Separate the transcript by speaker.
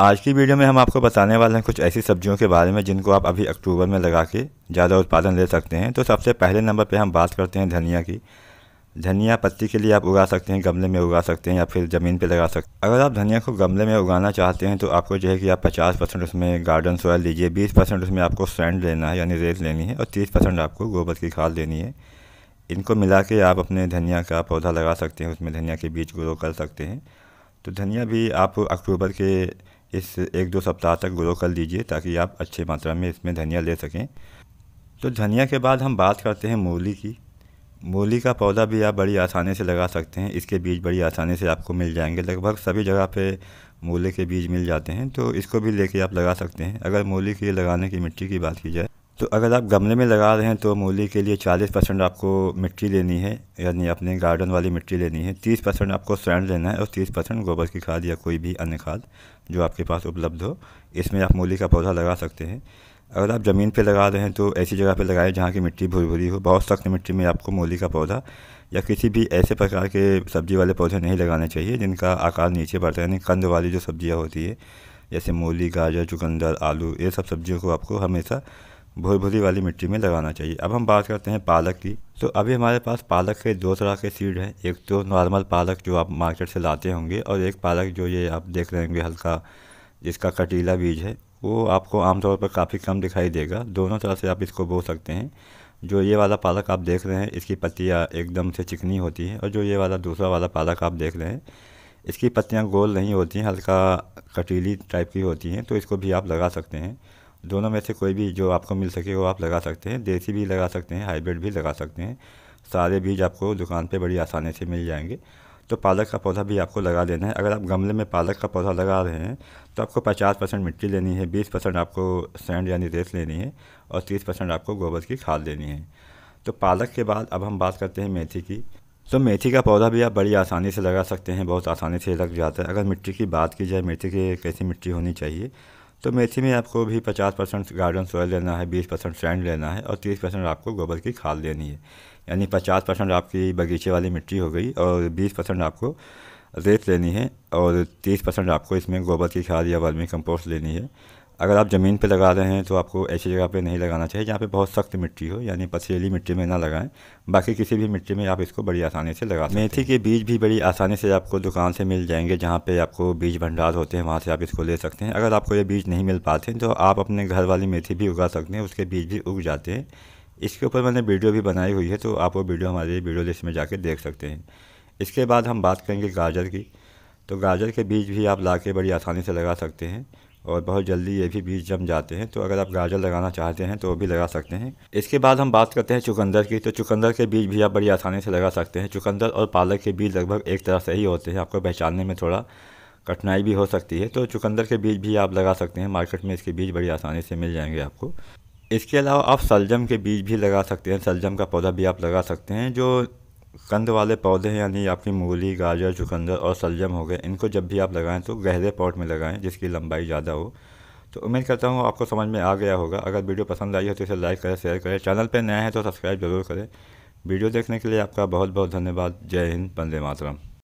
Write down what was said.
Speaker 1: आज की वीडियो में हम आपको बताने वाले हैं कुछ ऐसी सब्जियों के बारे में जिनको आप अभी अक्टूबर में लगा के ज़्यादा उत्पादन ले सकते हैं तो सबसे पहले नंबर पे हम बात करते हैं धनिया की धनिया पत्ती के लिए आप उगा सकते हैं गमले में उगा सकते हैं या फिर ज़मीन पे लगा सकते हैं अगर आप धनिया को गमले में उगाना चाहते हैं तो आपको जो है कि आप 50 परसेंट उसमें गार्डन सोयल लीजिए 20 परसेंट उसमें आपको सेंड लेना है यानी रेत लेनी है और 30 परसेंट आपको गोबर की खाद लेनी है इनको मिला के आप अपने धनिया का पौधा लगा सकते हैं उसमें धनिया के बीज ग्रो कर सकते हैं तो धनिया भी आप अक्टूबर के इस एक दो सप्ताह तक ग्रो कर लीजिए ताकि आप अच्छी मात्रा में इसमें धनिया ले सकें तो धनिया के बाद हम बात करते हैं मूली की मूली का पौधा भी आप बड़ी आसानी से लगा सकते हैं इसके बीज बड़ी आसानी से आपको मिल जाएंगे लगभग सभी जगह पे मूली के बीज मिल जाते हैं तो इसको भी लेके आप लगा सकते हैं अगर मूली की लगाने की मिट्टी की बात की जाए तो अगर आप गमले में लगा रहे हैं तो मूली के लिए 40 परसेंट आपको मिट्टी लेनी है यानी अपने गार्डन वाली मिट्टी लेनी है 30 परसेंट आपको सैंड लेना है और 30 परसेंट गोबर की खाद या कोई भी अन्य खाद जो आपके पास उपलब्ध हो इसमें आप मूली का पौधा लगा सकते हैं अगर आप ज़मीन पर लगा रहे हैं तो ऐसी जगह पर लगाएं जहाँ की मिट्टी भुर भुरी हो बहुत सख्त मिट्टी में आपको मूली का पौधा या किसी भी ऐसे प्रकार के सब्जी वाले पौधे नहीं लगाने चाहिए जिनका आकार नीचे बढ़ता है यानी कंद वाली जो सब्जियाँ होती है जैसे मूली गाजर चुकंदर आलू ये सब सब्जियों को आपको हमेशा भुरभुरी वाली मिट्टी में लगाना चाहिए अब हम बात करते हैं पालक की तो अभी हमारे पास पालक के दो तरह के सीड हैं एक तो नॉर्मल पालक जो आप मार्केट से लाते होंगे और एक पालक जो ये आप देख रहे होंगे हल्का जिसका कटीला बीज है वो आपको आमतौर पर काफ़ी कम दिखाई देगा दोनों तरह से आप इसको बो सकते हैं जो ये वाला पालक आप देख रहे हैं इसकी पत्तियाँ एकदम से चिकनी होती हैं और जो ये वाला दूसरा वाला पालक आप देख रहे हैं इसकी पत्तियाँ गोल नहीं होती हैं हल्का कटीली टाइप की होती हैं तो इसको भी आप लगा सकते हैं दोनों में से कोई भी जो आपको मिल सके वो आप लगा सकते हैं देसी भी लगा सकते हैं हाइब्रिड भी लगा सकते हैं सारे बीज आपको दुकान पे बड़ी आसानी से मिल जाएंगे तो पालक का पौधा भी आपको लगा देना है अगर आप गमले में पालक का पौधा लगा रहे हैं तो आपको 50 परसेंट मिट्टी लेनी है 20 परसेंट आपको सैंड यानी रेस लेनी है और 30 परसेंट आपको गोबर की खाद लेनी है तो पालक के बाद अब हम बात करते हैं मेथी की तो मेथी का पौधा भी आप बड़ी आसानी से लगा सकते हैं बहुत आसानी से लग जाता है अगर मिट्टी की बात की जाए मेथी की कैसी मिट्टी होनी चाहिए तो मेथी में आपको भी पचास परसेंट गार्डन सोयल लेना है बीस परसेंट सैंड लेना है और तीस परसेंट आपको गोबर की खाद लेनी है यानी पचास परसेंट आपकी बगीचे वाली मिट्टी हो गई और बीस परसेंट आपको रेत लेनी है और तीस परसेंट आपको इसमें गोबर की खाद या वर्मी कंपोस्ट लेनी है अगर आप ज़मीन पे लगा रहे हैं तो आपको ऐसी जगह पे नहीं लगाना चाहिए जहाँ पे बहुत सख्त मिट्टी हो यानी पथरीली मिट्टी में ना लगाएं बाकी किसी भी मिट्टी में आप इसको बड़ी आसानी से लगा मेथी के बीज भी बड़ी आसानी से आपको दुकान से मिल जाएंगे जहाँ पे आपको बीज भंडार होते हैं वहाँ से आप इसको ले सकते हैं अगर आपको ये बीज नहीं मिल पाते हैं तो आप अपने घर वाली मेथी भी उगा सकते हैं उसके बीज भी उग जाते हैं इसके ऊपर मैंने वीडियो भी बनाई हुई है तो आप वो वीडियो हमारे वीडियो लिस्ट में जाके देख सकते हैं इसके बाद हम बात करेंगे गाजर की तो गाजर के बीज भी आप ला के बड़ी आसानी से लगा सकते हैं और बहुत जल्दी ये भी बीज जम जाते हैं तो अगर आप गाजर लगाना चाहते हैं तो वो भी लगा सकते हैं इसके बाद हम बात करते हैं चुकंदर की तो चुकंदर के बीज भी आप बड़ी आसानी से लगा सकते हैं चुकंदर और पालक के बीज लगभग एक तरह से ही होते हैं आपको पहचानने में थोड़ा कठिनाई भी हो सकती है तो चुकंदर के बीज भी आप लगा सकते हैं मार्केट में इसके बीज बड़ी आसानी से मिल जाएंगे आपको इसके अलावा आप सलजम के बीज भी लगा सकते हैं सलजम का पौधा भी आप लगा सकते हैं जो कंद वाले पौधे यानी आपकी मूली गाजर चुकंदर और सलजम हो गए इनको जब भी आप लगाएं तो गहरे पॉट में लगाएं जिसकी लंबाई ज़्यादा हो तो उम्मीद करता हूँ आपको समझ में आ गया होगा अगर वीडियो पसंद आई हो तो इसे लाइक करें शेयर करें चैनल पर नया है तो सब्सक्राइब जरूर करें वीडियो देखने के लिए आपका बहुत बहुत धन्यवाद जय हिंद बंदे मातरम